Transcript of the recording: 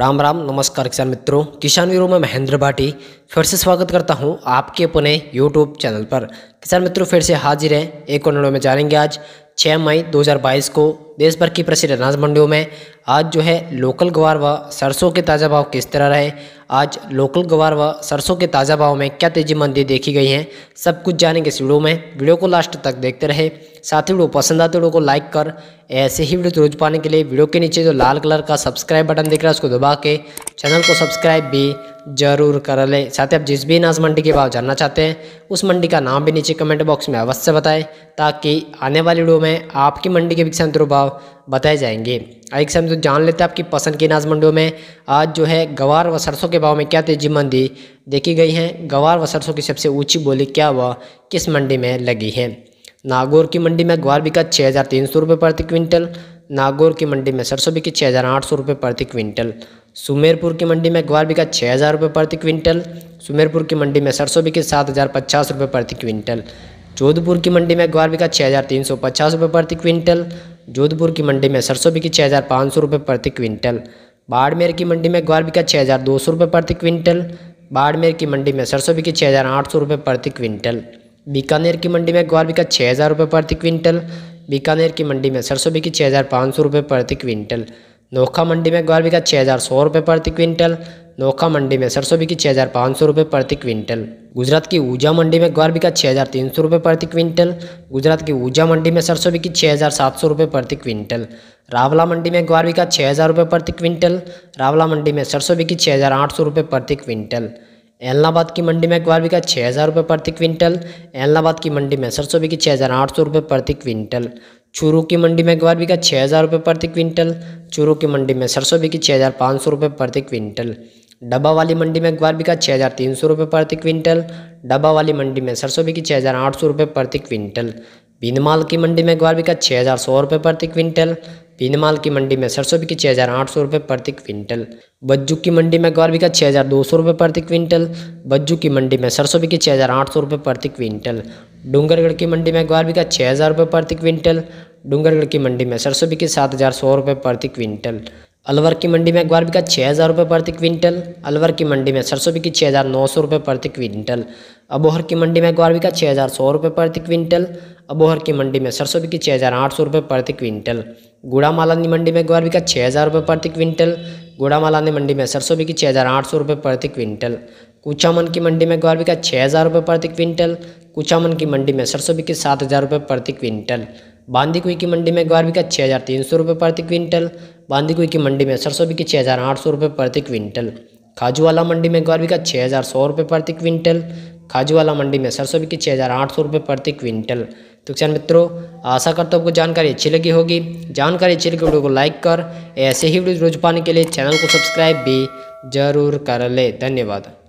राम राम नमस्कार किसान मित्रों किसान वीरों में महेंद्र भाटी फिर से स्वागत करता हूं आपके अपने यूट्यूब चैनल पर किसान मित्रों फिर से हाजिर हैं एक और में जानेंगे आज 6 मई 2022 को देश भर की प्रसिद्ध अनाज मंडियों में आज जो है लोकल गवार व सरसों के ताज़ा भाव किस तरह रहे आज लोकल गवार व सरसों के ताज़ा भाव में क्या तेजी मंदी देखी गई है सब कुछ जानेंगे इस वीडियो में वीडियो को लास्ट तक देखते रहे साथ ही वीडियो पसंद आते वीडियो को लाइक कर ऐसे ही वीडियो रोज पाने के लिए वीडियो के नीचे जो लाल कलर का सब्सक्राइब बटन दिख रहा है उसको दबा के चैनल को सब्सक्राइब भी जरूर कर लें साथ ही आप जिस भी अनाज मंडी के भाव जानना चाहते हैं उस मंडी का नाम भी नीचे कमेंट बॉक्स में अवश्य बताएं ताकि आने वाली वीडियो में आपकी मंडी के विकसांतर भाव बताए जाएंगे एक समय तो जान लेते हैं आपकी पसंद की अनाज मंडियों में आज जो है गवार व सरसों के भाव में क्या तेजी मंदी देखी गई है गवार व सरसों की सबसे ऊँची बोली क्या हुआ किस मंडी में लगी है नागौर की मंडी में ग्वार बिका छः हज़ार तीन सौ रुपये प्रति क्विंटल नागौर की मंडी में सरसों बिकी छः हज़ार आठ सौ रुपये प्रति क्विंटल सुमेरपुर की मंडी में ग्वार बिका छः हज़ार रुपये प्रति क्विंटल सुमेरपुर की मंडी में सरसों बिकी सात हज़ार पचास रुपये प्रति क्विंटल जोधपुर की मंडी में ग्वार बिका छः हज़ार तीन सौ पचास रुपये प्रति क्विंटल जोधपुर की मंडी में सरसों बिकी छः हज़ार पाँच सौ रुपये प्रति क्विंटल बाड़मेर की मंडी में ग्वार बिका छः हज़ार दो सौ रुपये प्रति क्विंटल बाड़मेर की मंडी में सरसों बिकी छः हज़ार आठ सौ रुपये प्रति क्विंटल बीकानेर की मंडी में ग्वार बिका छः हज़ार रुपये प्रति क्विंटल बीकानेर की मंडी में सरसों बिकी छः हज़ार पाँच सौ रुपये प्रति क्विंटल नोखा मंडी में ग्वार बिका छः हज़ार सौ रुपये प्रति क्विंटल नोखा मंडी में सरसों बिकी छः हज़ार पाँच सौ रुपये प्रति क्विंटल गुजरात की ऊर्जा मंडी में ग्वार बिका छः हज़ार तीन सौ रुपये प्रति क्विंटल गुजरात की ऊर्जा मंडी में सरसों बिकी छः हज़ार सात सौ रुपये प्रति क्विंटल रावला मंडी में ग्वार बिका छः हज़ार रुपये प्रति क्विंटल रावला मंडी में सरसों बिकी छः हज़ार आठ सौ रुपये प्रति क्विंटल एलनाबाद की मंडी में ग्वार बिका छः हज़ार रुपये प्रति क्विंटल एलनाबाद की मंडी में सरसों बिकी छः हज़ार आठ सौ रुपये प्रति क्विंटल चूरू की मंडी में ग्वार बिका छः हज़ार रुपये प्रति क्विंटल चूरू की मंडी में सरसों बिकी छः हज़ार पाँच सौ रुपये प्रति क्विंटल डब्बा वाली मंडी में ग्वार बिका छः हज़ार तीन सौ रुपये प्रति क्विंटल डब्बा वाली मंडी में सरसों बिकी छः हज़ार आठ सौ रुपये प्रति क्विंटल बिंदमाल की मंडी में ग्वार बिका छः हज़ार सौ रुपये प्रति क्विंटल पीनमाल की मंडी में सरसों की छः हज़ार आठ सौ रुपये प्रति क्विंटल बज्जू की मंडी में ग्वार बिका छः हज़ार दो सौ रुपये प्रति क्विंटल बज्जू की मंडी में सरसों की छः हज़ार आठ सौ रुपये प्रति क्विंटल डूंगरगढ़ की मंडी में ग्वार बिका छः हज़ार रुपये प्रति क्विंटल डूंगरगढ़ की मंडी में सरसों की सात हज़ार सौ रुपये प्रति क्विंटल अलवर की मंडी में ग्वार बिका छः हज़ार रुपये प्रति क्विंटल अलवर की मंडी में सरसों की छः हज़ार नौ सौ रुपये प्रति क्विंटल अबोहर की मंडी में ग्वार बिका छः हज़ार सौ रुपये प्रति क्विंटल अबोहर की मंडी में सरसों बिकी छः हज़ार आठ सौ रुपये प्रति क्विंटल मालानी मंडी में ग्वार बिका छः हज़ार रुपये प्रति क्विंटल मालानी मंडी में सरसों बिकी छः हज़ार आठ सौ रुपये प्रति क्विंटल कुचामन की मंडी में ग्वार बिका छः हज़ार रुपये प्रति क्विंटल कुचामन की मंडी में सरसों बिकी सात हज़ार रुपये प्रति क्विंटल बांदीकुई की मंडी में ग्वार बिका छः हज़ार तीन सौ रुपये प्रति क्विंटल बांदीकुई की मंडी में सरसों बिकी छः हज़ार आठ सौ रुपये प्रति क्विंटल खाजूवाला मंडी में ग्वार बिका छः हज़ार सौ रुपये प्रति क्विंटल खाजूवाला मंडी में सरसों बिकी छः हज़ार आठ सौ रुपये प्रति क्विंटल तो किसान मित्रों आशा करता हूँ आपको जानकारी अच्छी लगी होगी जानकारी अच्छी लगी वीडियो को लाइक कर ऐसे ही वीडियो रोज पाने के लिए चैनल को सब्सक्राइब भी जरूर कर ले धन्यवाद